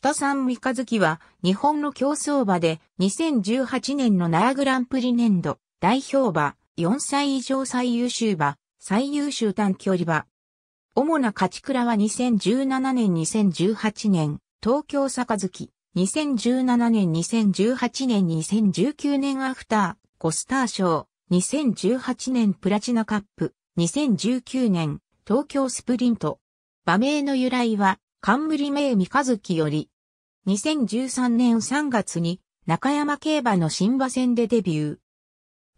北三三日月は日本の競争馬で2018年の奈良グランプリ年度代表馬4歳以上最優秀馬最優秀短距離馬。主な勝ち倉は2017年2018年東京杯2017年2018年2019年アフターコスター賞2018年プラチナカップ2019年東京スプリント。馬名の由来は冠名三日月より、2013年3月に中山競馬の新馬戦でデビュー。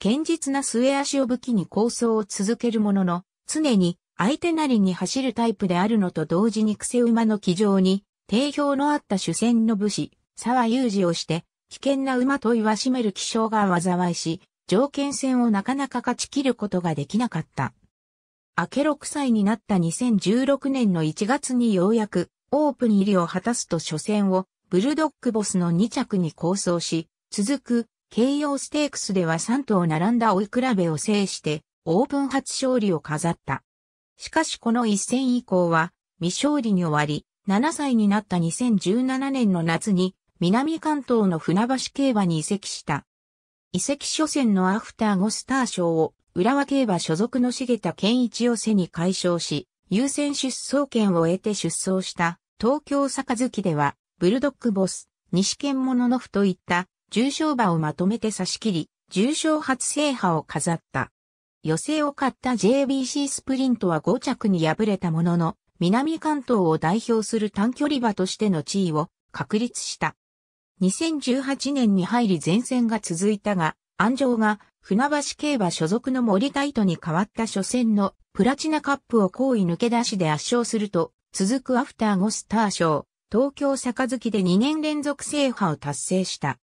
堅実な末足を武器に構想を続けるものの、常に相手なりに走るタイプであるのと同時に癖馬の騎乗に、定評のあった主戦の武士、沢雄二をして、危険な馬と言わしめる気象が災いし、条件戦をなかなか勝ち切ることができなかった。明け6歳になった2016年の1月にようやくオープン入りを果たすと初戦をブルドックボスの2着に構想し、続く京葉ステークスでは3頭並んだ追い比べを制してオープン初勝利を飾った。しかしこの一戦以降は未勝利に終わり、7歳になった2017年の夏に南関東の船橋競馬に移籍した。移籍初戦のアフター5スター賞を浦和競馬所属の茂田健一を背に解消し、優先出走権を得て出走した東京杯では、ブルドックボス、西県モノノフといった重賞馬をまとめて差し切り、重賞初制覇を飾った。予選を買った JBC スプリントは5着に敗れたものの、南関東を代表する短距離馬としての地位を確立した。2018年に入り前線が続いたが、安城が船橋競馬所属の森タイトに変わった初戦のプラチナカップを好意抜け出しで圧勝すると、続くアフターゴスター賞、東京杯で2年連続制覇を達成した。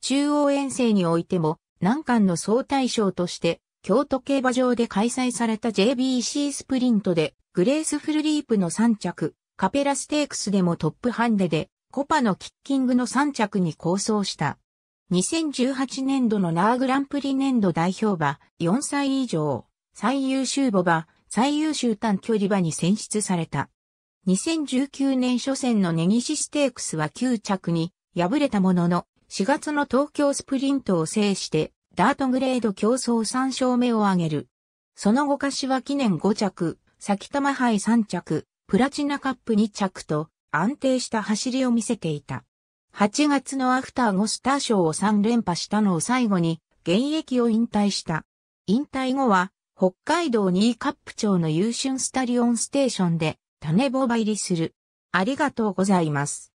中央遠征においても、難関の総大賞として、京都競馬場で開催された JBC スプリントで、グレースフルリープの3着、カペラステークスでもトップハンデで、コパのキッキングの3着に構想した。2018年度のナーグランプリ年度代表馬、4歳以上、最優秀母馬、最優秀短距離馬に選出された。2019年初戦のネギシステークスは9着に敗れたものの、4月の東京スプリントを制して、ダートグレード競争3勝目を挙げる。その後柏記念5着、先玉杯3着、プラチナカップ2着と安定した走りを見せていた。8月のアフターゴスター賞を3連覇したのを最後に現役を引退した。引退後は北海道2カップ町の優春スタリオンステーションで種ボバ入りする。ありがとうございます。